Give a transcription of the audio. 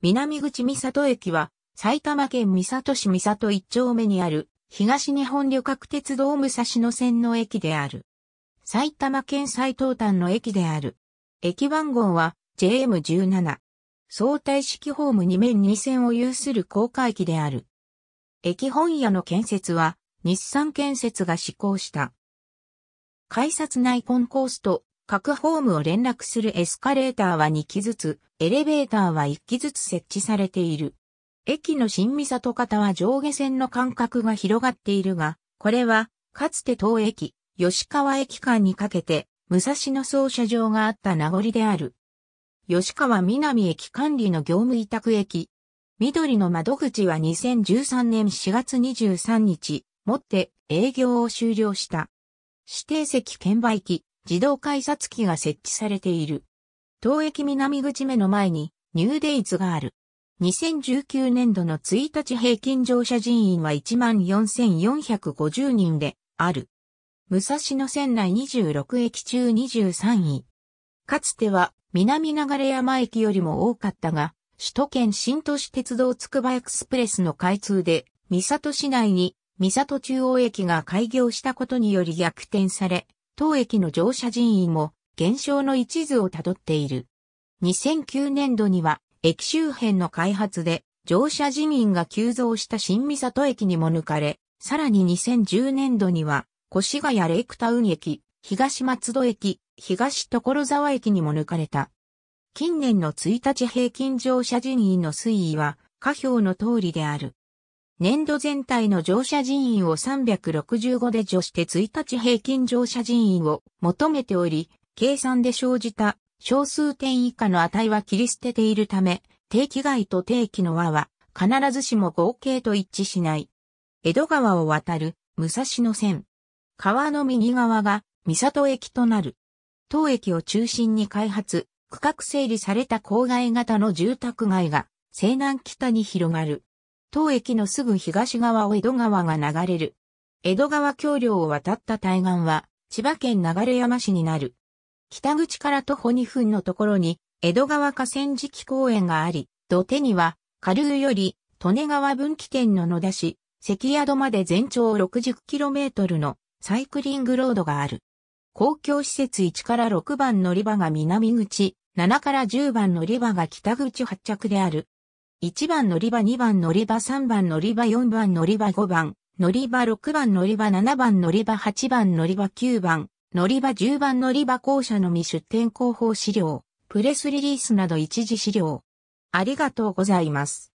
南口三里駅は、埼玉県三里市三里一丁目にある、東日本旅客鉄道武蔵野線の駅である。埼玉県最東端の駅である。駅番号は JM17。相対式ホーム2面2線を有する高架駅である。駅本屋の建設は、日産建設が施行した。改札内コンコースと各ホームを連絡するエスカレーターは2機ずつ、エレベーターは1機ずつ設置されている。駅の新三里方は上下線の間隔が広がっているが、これは、かつて当駅、吉川駅間にかけて、武蔵野操車場があった名残である。吉川南駅管理の業務委託駅。緑の窓口は2013年4月23日、もって営業を終了した。指定席券売機、自動改札機が設置されている。東駅南口目の前にニューデイズがある。2019年度の1日平均乗車人員は14,450人である。武蔵野線内26駅中23位。かつては南流山駅よりも多かったが、首都圏新都市鉄道つくばエクスプレスの開通で、三里市内に三里中央駅が開業したことにより逆転され、当駅の乗車人員も減少の一途をたどっている。2009年度には駅周辺の開発で乗車人員が急増した新三里駅にも抜かれ、さらに2010年度には越谷レイクタウン駅、東松戸駅、東所沢駅にも抜かれた。近年の1日平均乗車人員の推移は下表の通りである。年度全体の乗車人員を365で除して1日平均乗車人員を求めており、計算で生じた小数点以下の値は切り捨てているため、定期外と定期の和は必ずしも合計と一致しない。江戸川を渡る武蔵野線。川の右側が三里駅となる。当駅を中心に開発、区画整理された郊外型の住宅街が西南北に広がる。当駅のすぐ東側を江戸川が流れる。江戸川橋梁を渡った対岸は、千葉県流山市になる。北口から徒歩2分のところに、江戸川河川敷公園があり、土手には、下流より、利根川分岐点の野田市、関宿まで全長 60km のサイクリングロードがある。公共施設1から6番乗り場が南口、7から10番乗り場が北口発着である。1番乗り場、2番乗り場、3番乗り場、4番乗り場、5番乗り場、6番乗り場、7番乗り場、8番乗り場、9番乗り場、10番乗り場、校舎のみ出店広報資料、プレスリリースなど一時資料。ありがとうございます。